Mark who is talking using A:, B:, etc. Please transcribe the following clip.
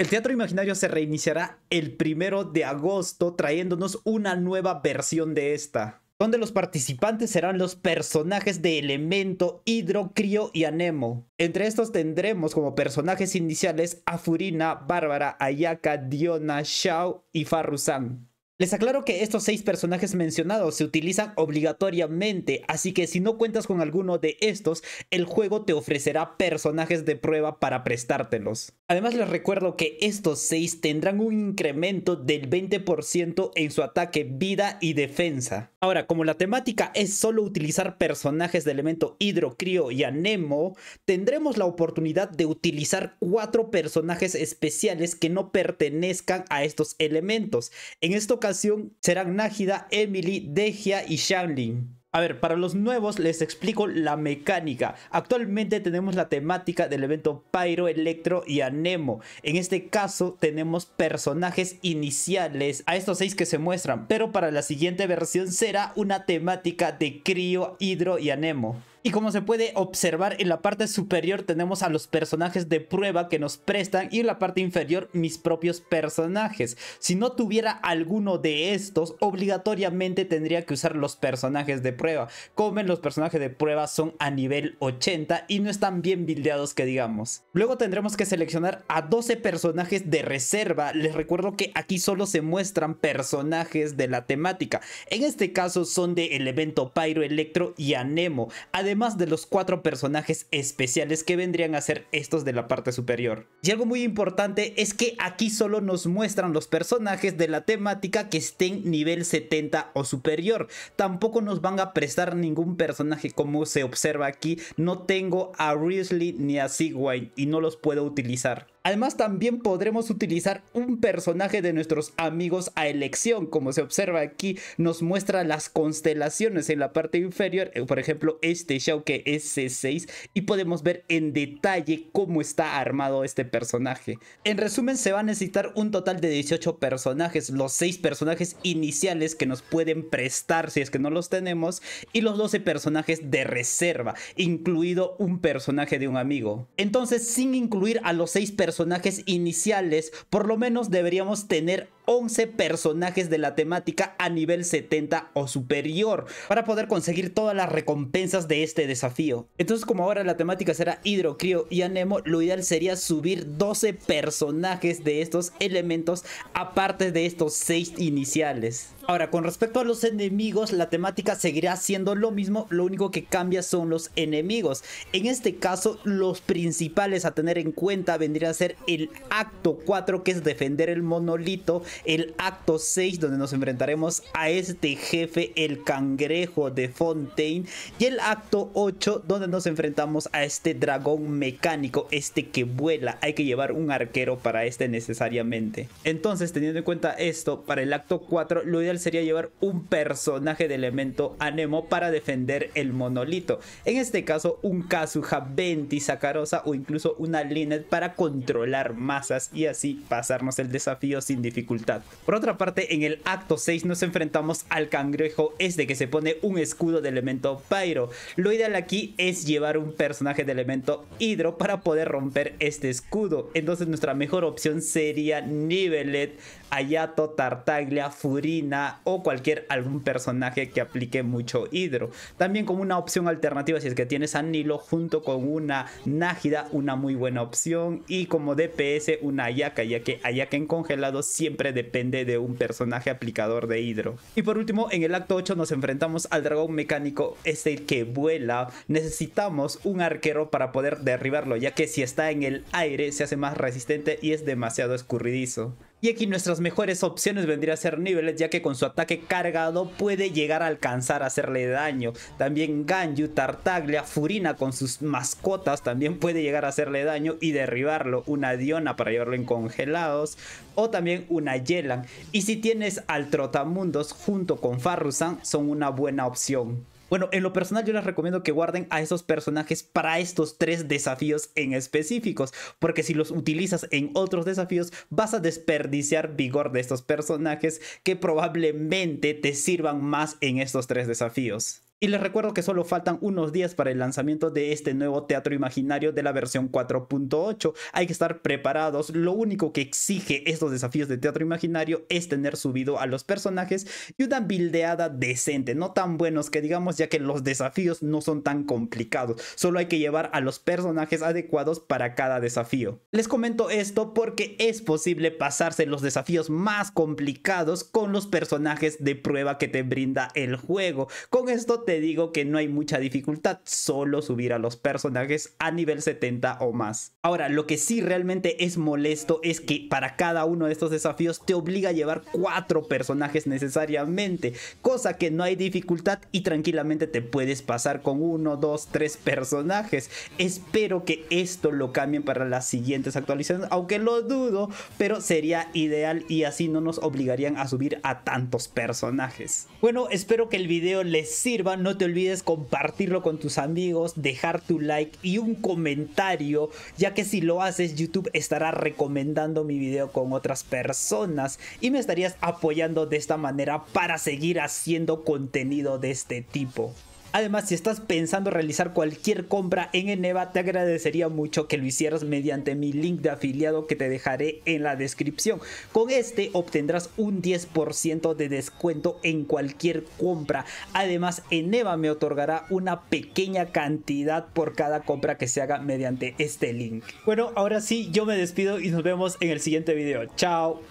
A: El Teatro Imaginario se reiniciará el primero de agosto trayéndonos una nueva versión de esta, donde los participantes serán los personajes de Elemento, Hidro, Crio y Anemo. Entre estos tendremos como personajes iniciales a Furina, Bárbara, Ayaka, Diona, Shao y Farruzan. Les aclaro que estos seis personajes mencionados se utilizan obligatoriamente, así que si no cuentas con alguno de estos, el juego te ofrecerá personajes de prueba para prestártelos. Además les recuerdo que estos seis tendrán un incremento del 20% en su ataque, vida y defensa. Ahora, como la temática es solo utilizar personajes de elemento hidro, y anemo, tendremos la oportunidad de utilizar cuatro personajes especiales que no pertenezcan a estos elementos. En este caso serán Nájida, Emily, Degia y Shanlin. A ver, para los nuevos les explico la mecánica. Actualmente tenemos la temática del evento Pyro, Electro y Anemo. En este caso tenemos personajes iniciales a estos seis que se muestran, pero para la siguiente versión será una temática de Crio, Hidro y Anemo. Y como se puede observar en la parte superior tenemos a los personajes de prueba que nos prestan y en la parte inferior mis propios personajes. Si no tuviera alguno de estos, obligatoriamente tendría que usar los personajes de prueba. Como los personajes de prueba son a nivel 80 y no están bien bildeados que digamos. Luego tendremos que seleccionar a 12 personajes de reserva. Les recuerdo que aquí solo se muestran personajes de la temática. En este caso son de el evento Pyro, Electro y Anemo además de los cuatro personajes especiales que vendrían a ser estos de la parte superior. Y algo muy importante es que aquí solo nos muestran los personajes de la temática que estén nivel 70 o superior, tampoco nos van a prestar ningún personaje como se observa aquí, no tengo a Risley ni a Sigwine y no los puedo utilizar. Además también podremos utilizar un personaje de nuestros amigos a elección, como se observa aquí, nos muestra las constelaciones en la parte inferior, eh, por ejemplo este show que es C6 y podemos ver en detalle cómo está armado este personaje. En resumen se va a necesitar un total de 18 personajes, los 6 personajes iniciales que nos pueden prestar si es que no los tenemos y los 12 personajes de reserva, incluido un personaje de un amigo. Entonces sin incluir a los 6 personajes personajes iniciales, por lo menos deberíamos tener 11 personajes de la temática a nivel 70 o superior para poder conseguir todas las recompensas de este desafío. Entonces como ahora la temática será Hidro, Crio y Anemo, lo ideal sería subir 12 personajes de estos elementos aparte de estos 6 iniciales. Ahora con respecto a los enemigos la temática seguirá siendo lo mismo, lo único que cambia son los enemigos. En este caso los principales a tener en cuenta vendría a ser el acto 4 que es defender el monolito el acto 6 donde nos enfrentaremos a este jefe, el cangrejo de Fontaine. Y el acto 8 donde nos enfrentamos a este dragón mecánico, este que vuela. Hay que llevar un arquero para este necesariamente. Entonces, teniendo en cuenta esto, para el acto 4 lo ideal sería llevar un personaje de elemento anemo para defender el monolito. En este caso, un Kazuha, Benti, Sakarosa o incluso una Linet para controlar masas y así pasarnos el desafío sin dificultad. Por otra parte, en el acto 6 nos enfrentamos al cangrejo este que se pone un escudo de elemento pyro. Lo ideal aquí es llevar un personaje de elemento hidro para poder romper este escudo. Entonces nuestra mejor opción sería Nivelet, Ayato, Tartaglia, Furina o cualquier algún personaje que aplique mucho hidro. También como una opción alternativa si es que tienes a Nilo junto con una Nájida, una muy buena opción. Y como DPS una Ayaka, ya que Ayaka en congelado siempre depende de un personaje aplicador de hidro. Y por último, en el acto 8 nos enfrentamos al dragón mecánico, este que vuela. Necesitamos un arquero para poder derribarlo, ya que si está en el aire se hace más resistente y es demasiado escurridizo. Y aquí nuestras mejores opciones vendría a ser niveles ya que con su ataque cargado puede llegar a alcanzar a hacerle daño. También Ganyu, Tartaglia, Furina con sus mascotas también puede llegar a hacerle daño y derribarlo. Una Diona para llevarlo en congelados o también una Yelan. Y si tienes al Trotamundos junto con Farrusan son una buena opción. Bueno, en lo personal yo les recomiendo que guarden a esos personajes para estos tres desafíos en específicos, porque si los utilizas en otros desafíos vas a desperdiciar vigor de estos personajes que probablemente te sirvan más en estos tres desafíos. Y les recuerdo que solo faltan unos días para el lanzamiento de este nuevo teatro imaginario de la versión 4.8. Hay que estar preparados. Lo único que exige estos desafíos de teatro imaginario es tener subido a los personajes y una bildeada decente. No tan buenos que digamos ya que los desafíos no son tan complicados. Solo hay que llevar a los personajes adecuados para cada desafío. Les comento esto porque es posible pasarse los desafíos más complicados con los personajes de prueba que te brinda el juego. Con esto te te digo que no hay mucha dificultad, solo subir a los personajes a nivel 70 o más. Ahora, lo que sí realmente es molesto es que para cada uno de estos desafíos te obliga a llevar cuatro personajes necesariamente, cosa que no hay dificultad y tranquilamente te puedes pasar con uno, dos, tres personajes. Espero que esto lo cambien para las siguientes actualizaciones, aunque lo dudo, pero sería ideal y así no nos obligarían a subir a tantos personajes. Bueno, espero que el video les sirva no te olvides compartirlo con tus amigos, dejar tu like y un comentario, ya que si lo haces YouTube estará recomendando mi video con otras personas y me estarías apoyando de esta manera para seguir haciendo contenido de este tipo. Además, si estás pensando realizar cualquier compra en Eneva, te agradecería mucho que lo hicieras mediante mi link de afiliado que te dejaré en la descripción. Con este obtendrás un 10% de descuento en cualquier compra. Además, Eneva me otorgará una pequeña cantidad por cada compra que se haga mediante este link. Bueno, ahora sí, yo me despido y nos vemos en el siguiente video. Chao.